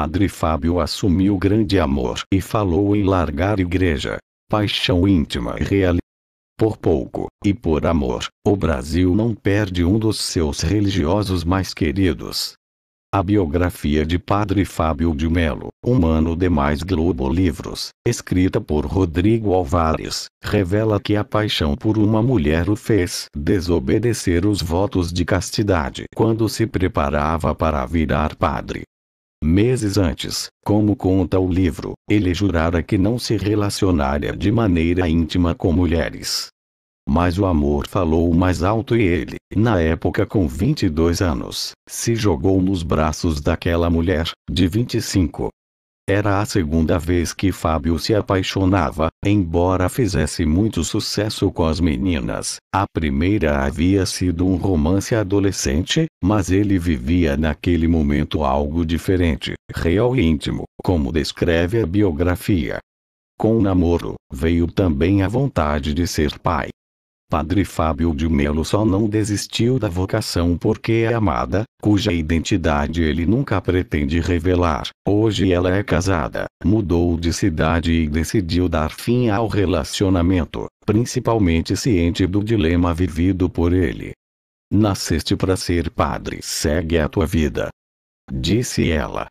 padre Fábio assumiu grande amor e falou em largar igreja. Paixão íntima e real. Por pouco, e por amor, o Brasil não perde um dos seus religiosos mais queridos. A biografia de Padre Fábio de Melo, Humano Demais Globo Livros, escrita por Rodrigo Alvares, revela que a paixão por uma mulher o fez desobedecer os votos de castidade quando se preparava para virar padre. Meses antes, como conta o livro, ele jurara que não se relacionaria de maneira íntima com mulheres. Mas o amor falou mais alto e ele, na época com 22 anos, se jogou nos braços daquela mulher, de 25, era a segunda vez que Fábio se apaixonava, embora fizesse muito sucesso com as meninas. A primeira havia sido um romance adolescente, mas ele vivia naquele momento algo diferente, real e íntimo, como descreve a biografia. Com o namoro, veio também a vontade de ser pai. Padre Fábio de Melo só não desistiu da vocação porque é amada, cuja identidade ele nunca pretende revelar. Hoje ela é casada, mudou de cidade e decidiu dar fim ao relacionamento, principalmente ciente do dilema vivido por ele. Nasceste para ser padre, segue a tua vida. Disse ela,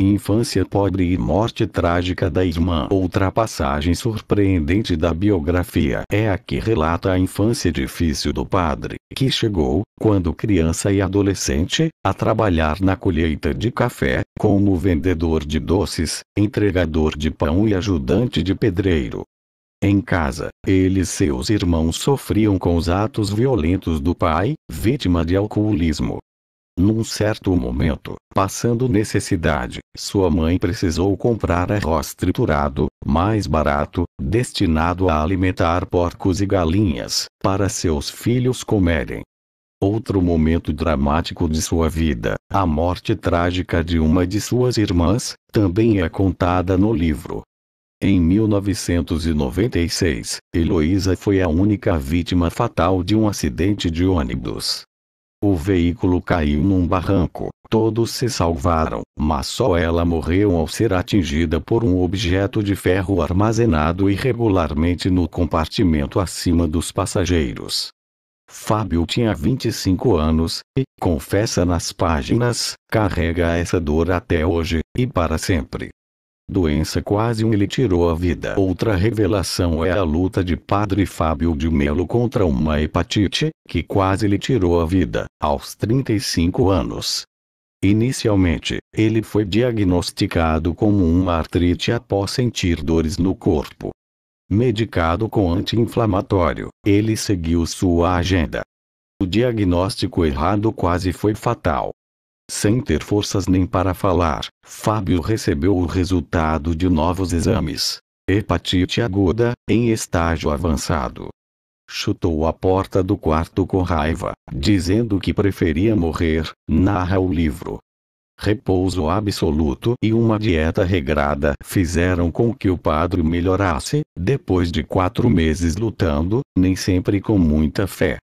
Infância pobre e morte trágica da irmã. Outra passagem surpreendente da biografia é a que relata a infância difícil do padre, que chegou, quando criança e adolescente, a trabalhar na colheita de café, como vendedor de doces, entregador de pão e ajudante de pedreiro. Em casa, ele e seus irmãos sofriam com os atos violentos do pai, vítima de alcoolismo, num certo momento, passando necessidade, sua mãe precisou comprar arroz triturado, mais barato, destinado a alimentar porcos e galinhas, para seus filhos comerem. Outro momento dramático de sua vida, a morte trágica de uma de suas irmãs, também é contada no livro. Em 1996, Heloísa foi a única vítima fatal de um acidente de ônibus. O veículo caiu num barranco, todos se salvaram, mas só ela morreu ao ser atingida por um objeto de ferro armazenado irregularmente no compartimento acima dos passageiros. Fábio tinha 25 anos, e, confessa nas páginas, carrega essa dor até hoje, e para sempre. Doença quase um lhe tirou a vida. Outra revelação é a luta de Padre Fábio de Melo contra uma hepatite, que quase lhe tirou a vida, aos 35 anos. Inicialmente, ele foi diagnosticado como uma artrite após sentir dores no corpo. Medicado com anti-inflamatório, ele seguiu sua agenda. O diagnóstico errado quase foi fatal. Sem ter forças nem para falar, Fábio recebeu o resultado de novos exames. Hepatite aguda, em estágio avançado. Chutou a porta do quarto com raiva, dizendo que preferia morrer, narra o livro. Repouso absoluto e uma dieta regrada fizeram com que o padre melhorasse, depois de quatro meses lutando, nem sempre com muita fé.